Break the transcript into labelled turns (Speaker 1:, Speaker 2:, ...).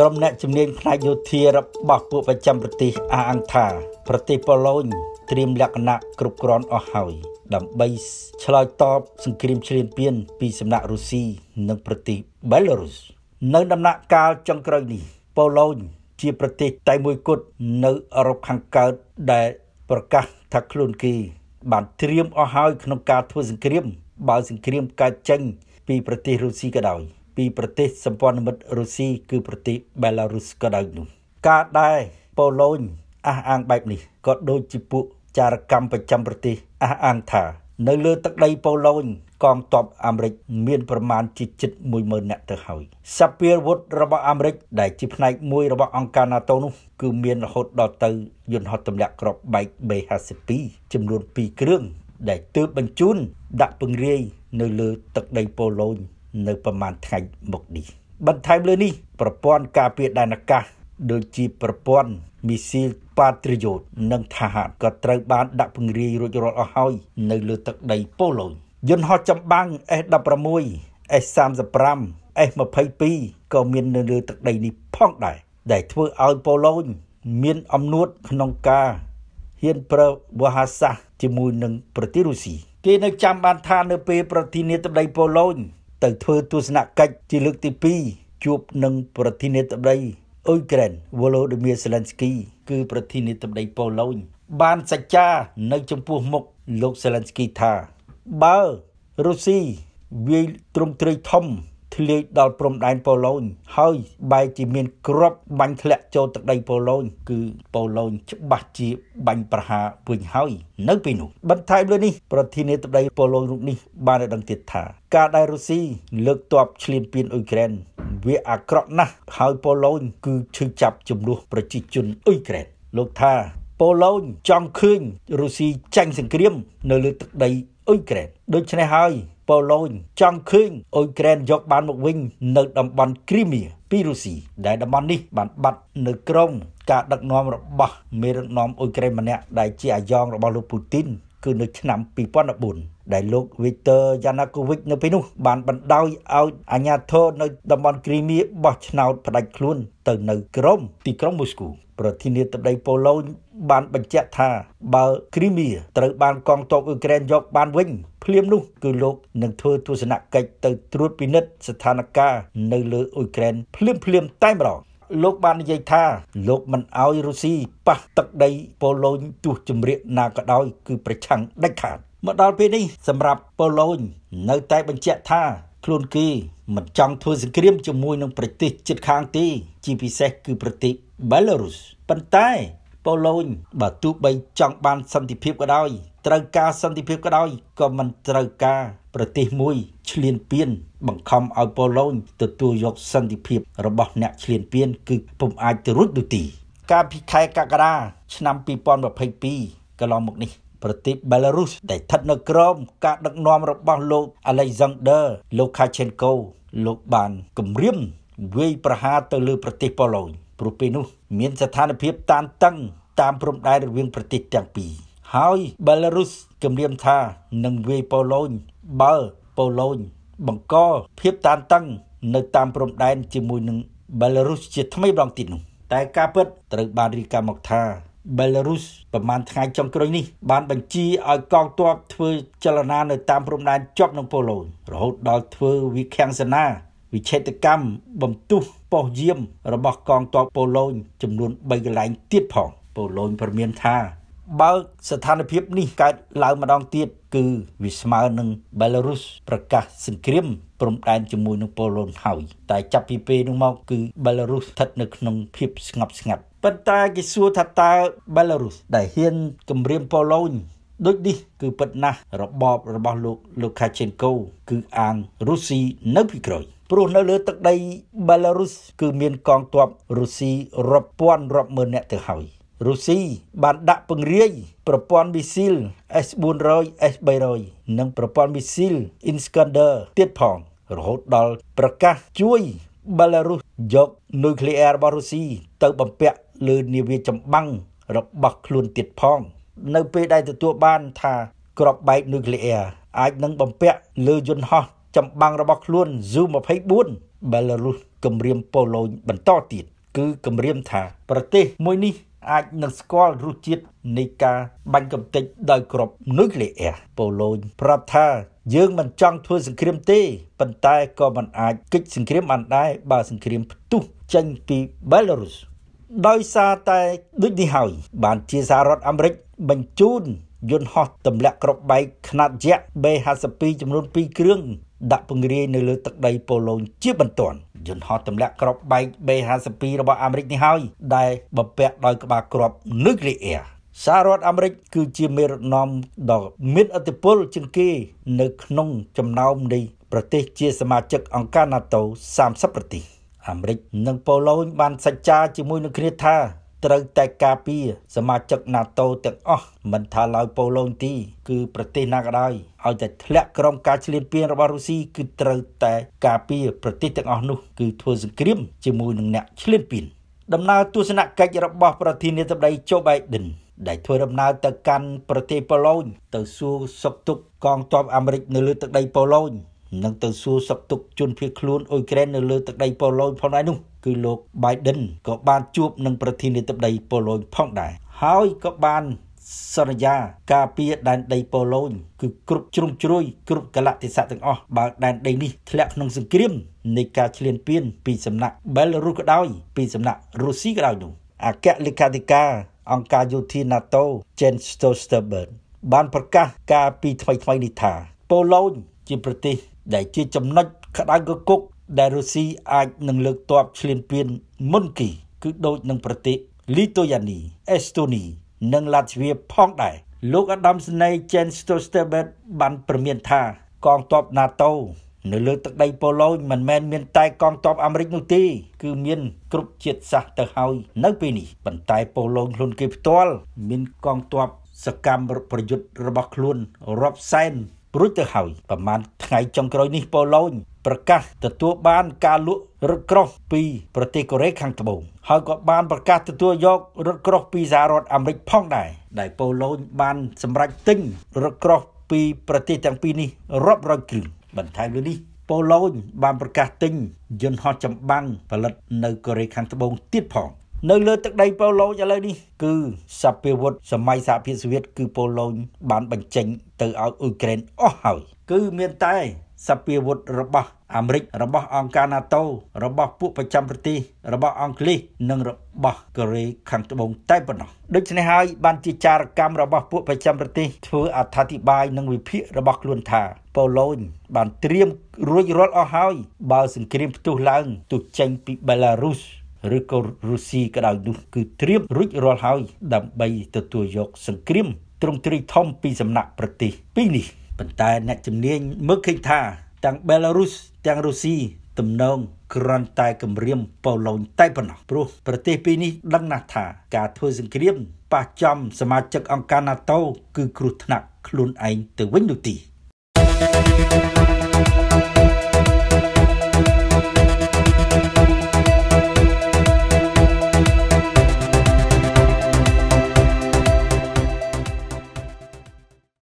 Speaker 1: ក្រុមអ្នកជំនាញផ្នែកយោធារបស់ពួកប្រចាំប្រទេសអាអង្គថា ប្រទេសប៉ូឡូញត្រៀមលក្ខណៈគ្រប់គ្រាន់អស់ហើយដើម្បីឆ្លើយតបសង្គ្រាមឈ្លានពានពីសំណាក់រុស្ស៊ីនិងប្រទេសបេឡារុសនៅដំណាក់កាលចុងក្រោយនេះប៉ូឡូញជាប្រទេសតែមួយគត់នៅអឺរ៉ុបខាងកើតដែលប្រកាសថាខ្លួនគេបានត្រៀមអស់ហើយក្នុងការធ្វើសង្គ្រាមបើសង្គ្រាមកើតចេញពីប្រទេសរុស្ស៊ីក៏ដោយ។ពីប្រទេសសម្ព័ន្ធមិត្តរុស្ស៊ីគឺប្រទេសបេឡារុសក៏ដោយនោះការដែរប៉ូឡូញអះអាងបែបនេះក៏ដូចជាពួក ចារកម្មប្រចាំប្រទេសអះអាងថានៅលើទឹកដីប៉ូឡូញកងទ័ពអាមេរិកមានប្រមាណជាជិត10000នាក់ទៅហើយសពាវុធរបស់អាមេរិក ដែលជាផ្នែកមួយរបស់អង្គការ NATO នោះគឺមានរហូតដល់ទៅយន្តហោះទម្លាក់គ្រាប់បែក B52 ចំនួន2គ្រឿង ដែលទើបបញ្ជូនដាក់ពង្រាយនៅលើទឹកដីប៉ូឡូញនៅប្រមាណថ្ងៃមុខនេះបន្ថែមលើនេះ ប្រព័ន្ធការពារដែនអាកាស ដូចជាប្រព័ន្ធមីស៊ីលប៉ាត្រីយ៉ូតនិងថាហាតក៏ត្រូវបានដាក់ពង្រាយរួចរាល់អស់ហើយនៅលើទឹកដីប៉ូឡូញយន្តហោះចម្បាំង S16 S35 S22 ក៏មាននៅលើទឹកដីនេះផងដែរដែលធ្វើឲ្យប៉ូឡូញមានអំនួតក្នុងការហ៊ានប្រើវោហាសាសជាមួយនឹងប្រទេសរុស្ស៊ីគេនៅចាំបានថានៅពេលប្រធានាធិបតីប៉ូឡូញទៅធ្វើទស្សនកិច្ចជាលើកទី2ជួបនឹងប្រធានាធិបតីអ៊ុយក្រែនវ៉ូឡូឌីមៀសេឡិនស្គីគឺប្រធានាធិបតីប៉ូឡូញបានសច្ចា នៅចំពោះមុខលោកសេឡិនស្គីថា បើរុស្ស៊ីវាយទ្រង់ទ្រៃធំធ្លាយដល់ព្រំដែនប៉ូឡូញហើយបែរជាមានក្របបាញ់ធ្លាក់ចូលទឹកដីប៉ូឡូញគឺប៉ូឡូញច្បាស់ជាបាញ់ប្រហារវិញហើយនៅពេលនោះបន្ថែមលើនេះប្រធានាធិបតីប៉ូឡូញរូបនេះបានដឹងទៀតថាការដែលរុស្ស៊ីលើកទ័ពឈ្លានពានអ៊ុយក្រែនវាអាក្រក់ណាស់ហើយប៉ូឡូញគឺឈឺចាប់ចំនួនប្រជាជនអ៊ុយក្រែនលោកថាប៉ូឡូញចង់ឃើញរុស្ស៊ីចាញ់សង្គ្រាម នៅលើទឹកដីអ៊ុយក្រែនដូច្នេះហើយប៉ូឡូញចង់ឃើញអ៊ុយក្រែនយកបានមកវិញ នៅតំបន់គ្រីមៀពីរុស្ស៊ីដែលតំបន់នេះ បានបាត់នៅក្រមការដឹកនាំរបស់មេដឹកនាំអ៊ុយក្រែនម្នាក់ដែលជាអាយ៉ងរបស់លោកពូទីន គឺនៅ ឆ្នាំ2014ដែលលោក Viktor Yanukovych នៅពេលនោះ បានបណ្ដោយឲ្យអាជ្ញាធរនៅតំបន់គ្រីមៀបោះឆ្នោតផ្ដាច់ខ្លួន ទៅនៅក្រុមទីក្រុងមូស្គូ ប្រធានាធិបតីប៉ូឡូញបានបញ្ជាក់ថាបើគ្រីមៀត្រូវបានកងទ័ពអ៊ុយក្រែនយក បានវិញ ភ្លាមនោះ គឺលោកនឹងធ្វើទស្សនកិច្ចទៅត្រួតពិនិត្យស្ថានភាពនៅលើអ៊ុយក្រែនភ្លាមភ្លាមតែម្ដងលោកបាននិយាយថាលោកមិនអោយរុស្ស៊ីប៉ះទឹកដីប៉ូឡូញទោះជំរាបណាក៏ដោយគឺប្រឆាំងដាច់ខាតមកដល់ពេលនេះសម្រាប់ប៉ូឡូញនៅតែបញ្ជាក់ថាខ្លួនគេមិនចង់ធ្វើសង្គ្រាមជាមួយនឹងប្រទេសជិតខាងទេជាពិសេសគឺប្រទេស Belarus ប៉ុន្តែប៉ូឡូញបើទោះបីចង់បានសន្តិភាពក៏ដោយត្រូវការសន្តិភាពក៏ដោយក៏មិនត្រូវការប្រទេសមួយឈ្លានពានបង្ខំឲ្យប៉ូឡូញទទួលយកសន្តិភាពរបស់អ្នកឈ្លានពានគឺពុំអាចទៅរួចនោះទេកាលពីខែកក្កដាឆ្នាំ2022កន្លងមកនេះប្រទេសបេឡារុសដែលស្ថិតនៅក្រោមការដឹកនាំរបស់លោកអាឡេសាន់ដឺលូខាឆេនកូលោកបានគម្រាមវាយប្រហារទៅលើប្រទេសប៉ូឡូញព្រោះពេលនោះមានស្ថានភាពតានតឹងតាមព្រំដែនរវាងប្រទេសទាំងពីរហើយបេឡារុសគម្រាមថានឹងវាយប៉ូឡូញបើប៉ូឡូញបង្កភាពតានតឹងនៅតាមព្រំដែនជាមួយនឹងបេឡារុសជាថ្មីម្ដងទៀតនោះតែការពិតត្រូវបានរីកាមកថាបេឡារុសប្រមាណថ្ងៃចុងក្រោយនេះ បានបញ្ជាឲ្យកងទ័ពធ្វើចលនានៅតាមព្រំដែនជាប់នឹងប៉ូឡូញរហូតដល់ធ្វើវិខាំងសេនា វិឆេតកម្មបំទុះប៉ុស្តិ៍យាម របស់កងទ័ពប៉ូឡូញចំនួន3កន្លែងទៀតផងប៉ូឡូញព្រមានថាបើស្ថានភាពនេះកើតឡើងម្ដងទៀតគឺវាស្មើនឹងបេឡារុសប្រកាសសង្គ្រាមព្រំដែនជាមួយនឹងប៉ូឡូញហើយតែចាប់ពីពេលនោះមកគឺបេឡារុសស្ថិតនៅក្នុងភាពស្ងប់ស្ងាត់ប៉ុន្តែគេសួរថាតើបេឡារុសដែលហ៊ានគម្រាមប៉ូឡូញដូចនេះ គឺពិតណាស់របបរបស់លោកលូកាឆេនកូ គឺអាងរុស្ស៊ីនៅពីក្រោយព្រោះនៅលើទឹកដីបេឡារុសគឺមានកងទ័ពរុស្ស៊ីរាប់ពាន់រាប់ម៉ឺននាក់ទៅហើយរុស្ស៊ីបានដាក់ពង្រាយ ប្រព័ន្ធមីស៊ីល S400 S300 និង ប្រព័ន្ធមីស៊ីល Iskander ទៀតផងរហូតដល់ប្រកាសជួយបេឡារុសយកនុយក្លេអ៊ែររបស់រុស្ស៊ីទៅបំពាក់លើនាវាចម្បាំងរបស់ខ្លួនទៀតផង នៅពេលដែលទទួលបានថាក្របបែកនុយក្លេអ៊ែរអាចនឹងបំពាក់លើយន្តហោះចម្បាំងរបស់ខ្លួន Su-24 Belarus គម្រាមប៉ូឡូញបន្តទៀត គឺគម្រាមថា ប្រទេសមួយនេះ អាចនឹងស្គាល់រសជាតិនៃការបាញ់កំទេចដោយក្របនុយក្លេអ៊ែរប៉ូឡូញប្រាប់ថាយើងមិនចង់ធ្វើសង្គ្រាមទេប៉ុន្តែក៏មិនអាចកិច្ចសង្គ្រាមបានដែរបើសង្គ្រាមផ្ទុះចេញពីបេឡារុសដោយសារតែដូចនេះហើយបានជាសហរដ្ឋអាមេរិកបញ្ជូនយន្តហោះទម្លាក់គ្រាប់បែកខ្នាតយក្ស B52 ចំនួន2គ្រឿងដាក់ពង្រាយនៅលើទឹកដីប៉ូឡូញជាបន្ទាន់យន្តហោះទម្លាក់គ្រាប់បែក B52 របស់អាមេរិកនេះហើយដែលបំពាក់ដោយក្បាលគ្រាប់ Nuclear សាររដ្ឋអាមេរិកគឺជាមេរដ្ឋនាំដ៏មានឥទ្ធិពលជាងគេនៅក្នុងចំណោមនៃប្រទេសជាសមាជិកអង្គការ NATO 30ប្រទេសអាមេរិកនិងប៉ូឡូញបានសច្ចាជាមួយនឹងគ្នាថាត្រូវតែការពារសមាជិក NATO ទាំងអស់មិនថាឡើយប៉ូឡូញទី គឺប្រទេសណាក៏ដោយឲ្យតែធ្លាក់ក្រោមការឈ្លានពានរបស់រុស្ស៊ីគឺត្រូវតែការពារប្រទេសទាំងអស់នោះគឺធ្វើសង្គ្រាមជាមួយនឹងអ្នកឈ្លានពានដំណើរទស្សនកិច្ចរបស់ ប្រធានាធិបតីជូបៃដិនដែលធ្វើដំណើរទៅកាន់ប្រទេសប៉ូឡូញទៅសួរសុខទុក្ខកងទ័ពអាមេរិក នៅលើទឹកដីប៉ូឡូញនឹងទៅសួរសុខទុក្ខជនភៀសខ្លួនអ៊ុយក្រែននៅលើទឹកដីប៉ូឡូញផងដែរនោះគឺលោក Biden ក៏បានជួបនឹងប្រធានាធិបតីប៉ូឡូញផងដែរហើយក៏បានសន្យាការពារដែនដីប៉ូឡូញគឺគ្រប់ជ្រុំជ្រោយគ្រប់កលៈទេសៈទាំងអស់បើដែនដីនេះធ្លាក់ក្នុងសង្គ្រាមនៃការឈ្លានពានពីសំណាក់ Belarus ក៏ដោយពីសំណាក់រុស្ស៊ីក៏ដោយនោះអគ្គលេខាធិការអង្គការយោធា NATO Jens Stoltenberg បានប្រកាសការពីថ្មីថ្មីនេះថាប៉ូឡូញជាប្រទេសដែលជាចំណុចក្តៅគគុក ដែលរុស្ស៊ីអាចនឹងលើកទ័ពឈ្លានពាន មុនគេគឺដូចនឹងប្រទេសលីទុយ៉ានីអេស្តូនី និងឡាតវីផងដែរលោកអាដាមស្នេយជែនស្ទូស្តេបេតបានព្រមានថាកងទ័ព NATO នៅលើទឹកដីប៉ូឡូញមិនមែនមានតែកងទ័ពអាមេរិកនោះទេគឺមានគ្រប់ជាតិសាសន៍ទៅហើយនៅ ពេលនេះប៉ុន្តែប៉ូឡូញខ្លួនគេផ្ទាល់មានកងទ័ពសកម្មប្រយុទ្ធរបស់ខ្លួនរាប់សែនរួចទៅហើយប្រហែលថ្ងៃចុងក្រោយនេះប៉ូឡូញប្រកាសទទួលបានការលក់រថក្រោះពីប្រទេសកូរ៉េខាងត្បូងហើយក៏បានប្រកាសទទួលយករថក្រោះពីសហរដ្ឋអាមេរិកផងដែរដែលប៉ូឡូញបានសម្រេចទិញរថក្រោះពីប្រទេសទាំងពីរនេះរាប់រយគ្រឿងបន្ថែមលើនេះប៉ូឡូញបានប្រកាសទិញយន្តហោះចម្បាំងផលិតនៅកូរ៉េខាងត្បូងទៀតផងនៅលើទឹកដីប៉ូឡូញឥឡូវនេះគឺសពាវុធសម័យសហភាពសូវៀតគឺប៉ូឡូញបានបញ្ចេញទៅឲ្យអ៊ុយក្រែនអស់ហើយគឺមានតែសពាវុធរបស់អាមេរិករបស់អង្គការ NATO របស់ពួកប្រចាំប្រទេសរបស់អង់គ្លេសនិងរបស់កូរ៉េខាងត្បូងតែប៉ុណ្ណោះដូច្នេះហើយបានជាចារកម្មរបស់ពួកប្រចាំប្រទេសធ្វើអត្ថាធិប្បាយនិងវិភាគរបស់ខ្លួនថាប៉ូឡូញបានត្រៀមរួចរាល់អស់ហើយបើសង្គ្រាមផ្ទុះឡើងទោះចេញពីបេឡារុសឬក៏រុស្ស៊ីក្តៅនោះគឺត្រៀមរួចរាល់ហើយដើម្បីទទួលយក សង្គ្រាមទ្រង់ទ្រីធំពីសំណាក់ប្រទេស ពីរនេះប៉ុន្តែ អ្នកជំនាញមើលឃើញថាទាំងបេឡារុសទាំងរុស្ស៊ីទំនងគ្រាន់តែគម្រាមប៉ូឡូញតែប៉ុណ្ណោះព្រោះប្រទេសពីរនេះដឹងណាស់ថាការធ្វើសង្គ្រាមប៉ះចំសមាជិកអង្គការ NATO គឺ គ្រោះថ្នាក់ខ្លួនឯងទៅវិញនោះទី thank you